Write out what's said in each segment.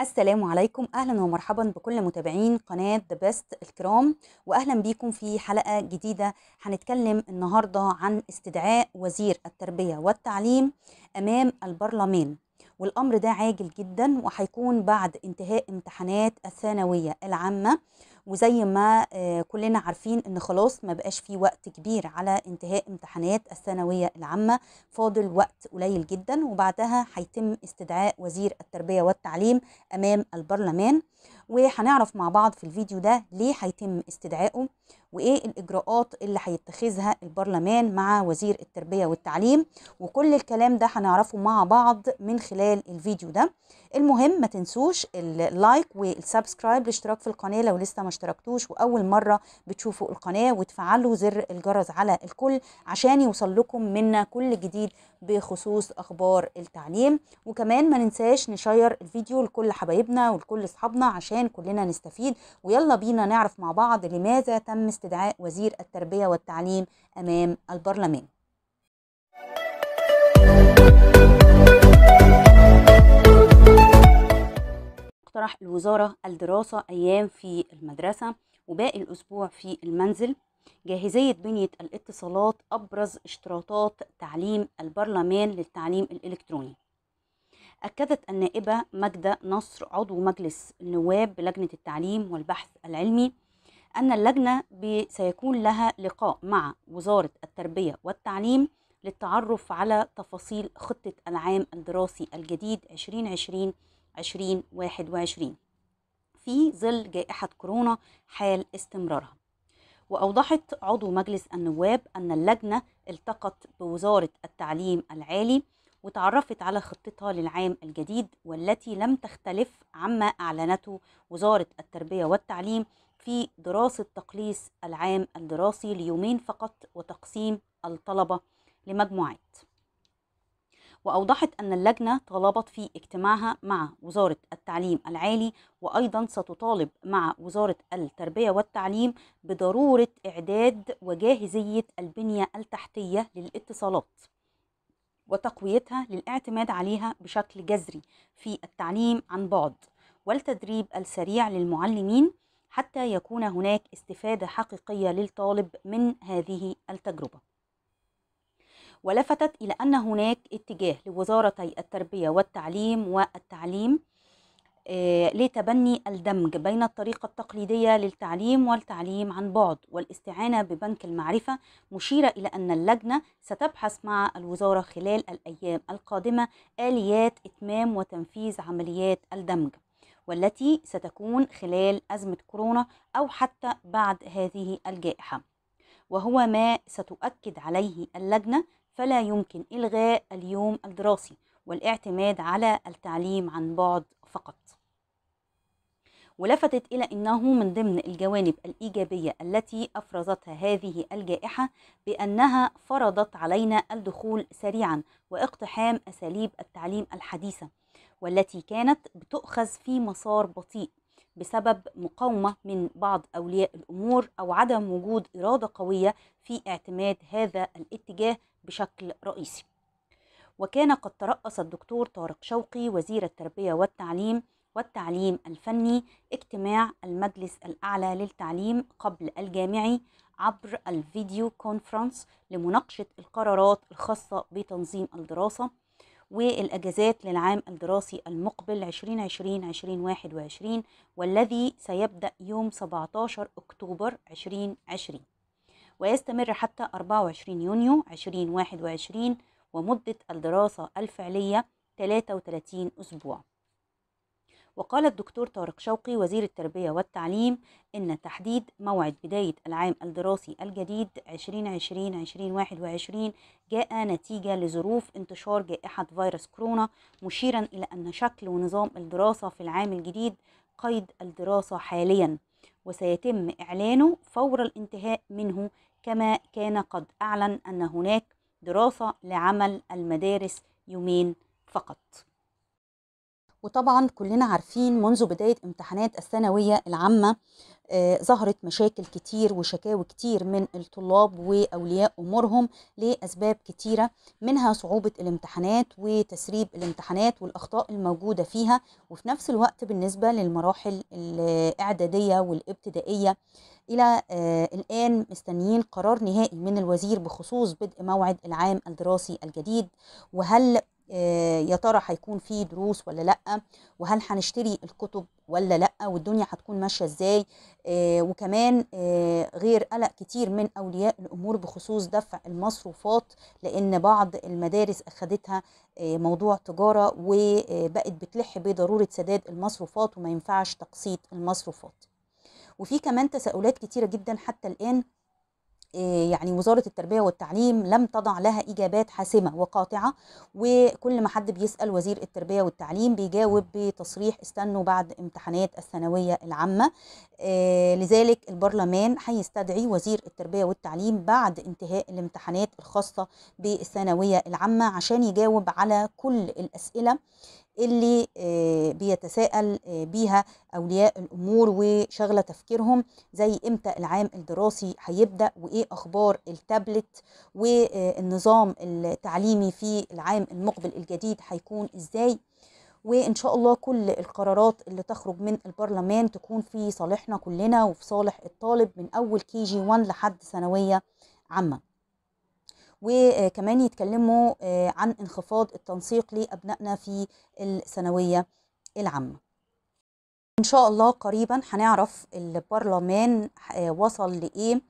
السلام عليكم اهلا ومرحبا بكل متابعين قناه ذا بيست الكرام واهلا بيكم في حلقه جديده هنتكلم النهارده عن استدعاء وزير التربيه والتعليم امام البرلمان والامر ده عاجل جدا وهيكون بعد انتهاء امتحانات الثانويه العامه وزي ما آه، كلنا عارفين ان خلاص ما بقاش في وقت كبير على انتهاء امتحانات الثانوية العامة فاضل وقت قليل جدا وبعدها هيتم استدعاء وزير التربية والتعليم امام البرلمان وهنعرف مع بعض في الفيديو ده ليه هيتم استدعائه وايه الاجراءات اللي هيتخذها البرلمان مع وزير التربيه والتعليم وكل الكلام ده هنعرفه مع بعض من خلال الفيديو ده المهم ما تنسوش اللايك والسبسكرايب الاشتراك في القناه لو لسه ما اشتركتوش واول مره بتشوفوا القناه وتفعلوا زر الجرس على الكل عشان يوصل لكم منا كل جديد بخصوص اخبار التعليم وكمان ما ننساش نشير الفيديو لكل حبايبنا ولكل اصحابنا عشان كلنا نستفيد ويلا بينا نعرف مع بعض لماذا تم استدعاء وزير التربية والتعليم أمام البرلمان اقترح الوزارة الدراسة أيام في المدرسة وباقي الأسبوع في المنزل جاهزية بنية الاتصالات أبرز اشتراطات تعليم البرلمان للتعليم الإلكتروني أكدت النائبة ماجدة نصر عضو مجلس النواب بلجنة التعليم والبحث العلمي أن اللجنة سيكون لها لقاء مع وزارة التربية والتعليم للتعرف على تفاصيل خطة العام الدراسي الجديد 2020-2021 في ظل جائحة كورونا حال استمرارها وأوضحت عضو مجلس النواب أن اللجنة التقت بوزارة التعليم العالي وتعرفت على خطتها للعام الجديد والتي لم تختلف عما أعلنته وزارة التربية والتعليم في دراسة تقليص العام الدراسي ليومين فقط وتقسيم الطلبة لمجموعات وأوضحت أن اللجنة طالبت في اجتماعها مع وزارة التعليم العالي وأيضا ستطالب مع وزارة التربية والتعليم بضرورة إعداد وجاهزية البنية التحتية للاتصالات وتقويتها للاعتماد عليها بشكل جذري في التعليم عن بعد والتدريب السريع للمعلمين حتى يكون هناك استفادة حقيقية للطالب من هذه التجربة. ولفتت إلى أن هناك اتجاه لوزارتي التربية والتعليم والتعليم آه، لتبني الدمج بين الطريقة التقليدية للتعليم والتعليم عن بعد والاستعانة ببنك المعرفة مشيرة إلى أن اللجنة ستبحث مع الوزارة خلال الأيام القادمة آليات إتمام وتنفيذ عمليات الدمج والتي ستكون خلال أزمة كورونا أو حتى بعد هذه الجائحة وهو ما ستؤكد عليه اللجنة فلا يمكن إلغاء اليوم الدراسي والاعتماد على التعليم عن بعد فقط ولفتت إلى أنه من ضمن الجوانب الإيجابية التي أفرزتها هذه الجائحة بأنها فرضت علينا الدخول سريعا واقتحام أساليب التعليم الحديثة والتي كانت بتؤخذ في مسار بطيء بسبب مقاومة من بعض أولياء الأمور أو عدم وجود إرادة قوية في اعتماد هذا الاتجاه بشكل رئيسي وكان قد ترأس الدكتور طارق شوقي وزير التربية والتعليم والتعليم الفني اجتماع المجلس الأعلى للتعليم قبل الجامعي عبر الفيديو كونفرنس لمناقشة القرارات الخاصة بتنظيم الدراسة والأجازات للعام الدراسي المقبل 2020-2021 والذي سيبدأ يوم 17 أكتوبر 2020 ويستمر حتى 24 يونيو 2021 ومدة الدراسة الفعلية 33 أسبوع وقال الدكتور طارق شوقي وزير التربية والتعليم إن تحديد موعد بداية العام الدراسي الجديد 2020-2021 جاء نتيجة لظروف انتشار جائحة فيروس كورونا مشيرا إلى أن شكل ونظام الدراسة في العام الجديد قيد الدراسة حاليا وسيتم إعلانه فور الانتهاء منه كما كان قد أعلن أن هناك دراسة لعمل المدارس يومين فقط وطبعا كلنا عارفين منذ بداية امتحانات الثانوية العامة آه، ظهرت مشاكل كتير وشكاوي كتير من الطلاب وأولياء أمورهم لأسباب كتيرة منها صعوبة الامتحانات وتسريب الامتحانات والأخطاء الموجودة فيها وفي نفس الوقت بالنسبة للمراحل الإعدادية والابتدائية إلى آه، الآن مستنيين قرار نهائي من الوزير بخصوص بدء موعد العام الدراسي الجديد وهل آه، يا ترى هيكون في دروس ولا لا وهل هنشتري الكتب ولا لا والدنيا هتكون ماشيه ازاي آه، وكمان آه، غير قلق كتير من اولياء الامور بخصوص دفع المصروفات لان بعض المدارس اخذتها موضوع تجاره وبقت بتلح بضروره سداد المصروفات وما ينفعش تقسيط المصروفات وفي كمان تساؤلات كتيره جدا حتى الان آه، يعني وزارة التربية والتعليم لم تضع لها إجابات حاسمة وقاطعة وكل ما حد بيسأل وزير التربية والتعليم بيجاوب بتصريح استنوا بعد امتحانات الثانوية العامة آه، لذلك البرلمان هيستدعي وزير التربية والتعليم بعد انتهاء الامتحانات الخاصة بالثانوية العامة عشان يجاوب على كل الأسئلة اللي آه، بيتساءل آه، بيها اولياء الامور وشغله تفكيرهم زي امتى العام الدراسي هيبدا وايه اخبار التابلت والنظام التعليمي في العام المقبل الجديد هيكون ازاي وان شاء الله كل القرارات اللي تخرج من البرلمان تكون في صالحنا كلنا وفي صالح الطالب من اول كي جي 1 لحد ثانويه عامه وكمان يتكلموا آه، عن انخفاض التنسيق لأبنائنا في الثانوية العامة إن شاء الله قريبا هنعرف البرلمان آه، وصل لإيه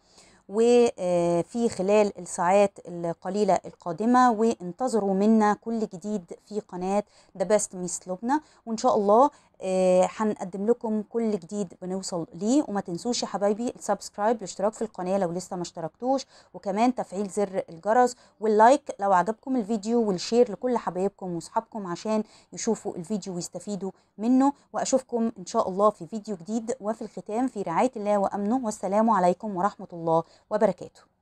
وفي آه، خلال الساعات القليلة القادمة وانتظروا منا كل جديد في قناة ذا بيست ميس لبنى وإن شاء الله آه، هنقدم لكم كل جديد بنوصل ليه وما تنسوش يا حبايبي السبسكرايب الاشتراك في القناه لو لسه ما اشتركتوش وكمان تفعيل زر الجرس واللايك لو عجبكم الفيديو والشير لكل حبايبكم واصحابكم عشان يشوفوا الفيديو ويستفيدوا منه واشوفكم ان شاء الله في فيديو جديد وفي الختام في رعايه الله وامنه والسلام عليكم ورحمه الله وبركاته